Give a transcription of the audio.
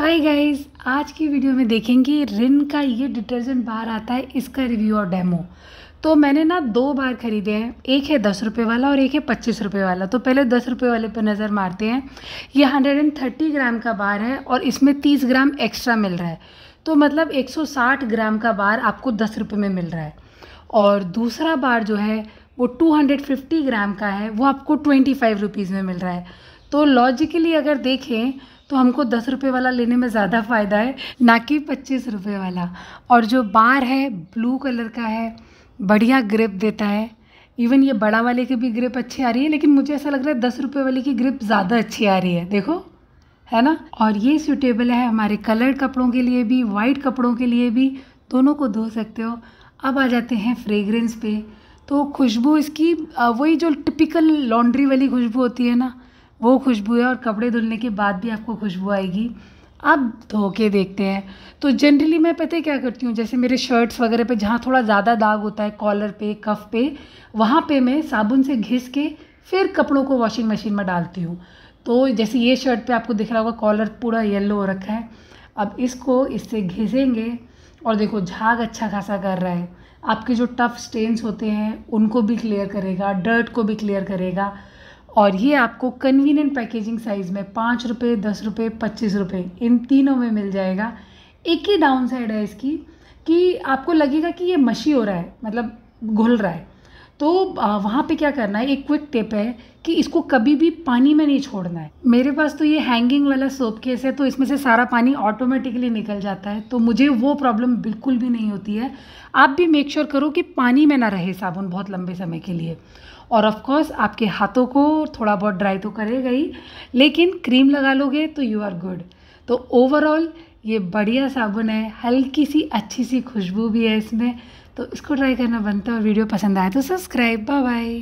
hi guys आज की video में देखेंगे रिन का ये डिटर्जेंट बार आता है इसका रिव्यू और डेमो तो मैंने ना दो बार ख़रीदे हैं एक है दस रुपये वाला और एक है पच्चीस रुपये वाला तो पहले दस रुपये वाले पर नज़र मारते हैं ये हंड्रेड एंड थर्टी ग्राम का बार है और इसमें तीस ग्राम एक्स्ट्रा मिल रहा है तो मतलब एक सौ साठ ग्राम का बार आपको दस रुपये में मिल रहा है और दूसरा बार जो है वो टू हंड्रेड फिफ्टी ग्राम का है वो आपको ट्वेंटी फाइव रुपीज़ में मिल रहा है तो लॉजिकली अगर देखें तो हमको दस रुपये वाला लेने में ज़्यादा फ़ायदा है ना कि पच्चीस रुपये वाला और जो बार है ब्लू कलर का है बढ़िया ग्रिप देता है इवन ये बड़ा वाले की भी ग्रिप अच्छी आ रही है लेकिन मुझे ऐसा लग रहा है दस रुपये वाले की ग्रिप ज़्यादा अच्छी आ रही है देखो है ना और ये सूटेबल है हमारे कलर्ड कपड़ों के लिए भी वाइट कपड़ों के लिए भी दोनों को धो सकते हो अब आ जाते हैं फ्रेगरेंस पे तो खुशबू इसकी वही जो टिपिकल लॉन्ड्री वाली खुशबू होती है ना वो खुशबू है और कपड़े धुलने के बाद भी आपको खुशबू आएगी आप धो के देखते हैं तो जनरली मैं पता है क्या करती हूँ जैसे मेरे शर्ट्स वगैरह पे जहाँ थोड़ा ज़्यादा दाग होता है कॉलर पे कफ पे वहाँ पे मैं साबुन से घिस के फिर कपड़ों को वॉशिंग मशीन में डालती हूँ तो जैसे ये शर्ट पे आपको दिख रहा होगा कॉलर पूरा येलो हो रखा है अब इसको इससे घिसेंगे और देखो झाग अच्छा खासा कर रहा है आपके जो टफ स्टेन्स होते हैं उनको भी क्लियर करेगा डर्ट को भी क्लियर करेगा और ये आपको कन्वीनियंट पैकेजिंग साइज़ में पाँच रुपये दस रुपये पच्चीस रुपये इन तीनों में मिल जाएगा एक ही डाउन साइड है इसकी कि आपको लगेगा कि ये मशी हो रहा है मतलब घुल रहा है तो वहाँ पे क्या करना है एक क्विक टिप है कि इसको कभी भी पानी में नहीं छोड़ना है मेरे पास तो ये हैंगिंग वाला सोप केस है तो इसमें से सारा पानी ऑटोमेटिकली निकल जाता है तो मुझे वो प्रॉब्लम बिल्कुल भी नहीं होती है आप भी मेक श्योर sure करो कि पानी में ना रहे साबुन बहुत लंबे समय के लिए और ऑफ़ कोर्स आपके हाथों को थोड़ा बहुत ड्राई तो करेगा ही लेकिन क्रीम लगा लोगे तो यू आर गुड तो ओवरऑल ये बढ़िया साबुन है हल्की सी अच्छी सी खुशबू भी है इसमें तो उसको ट्राई करना बनता है और वीडियो पसंद आए तो सब्सक्राइब बाय बाय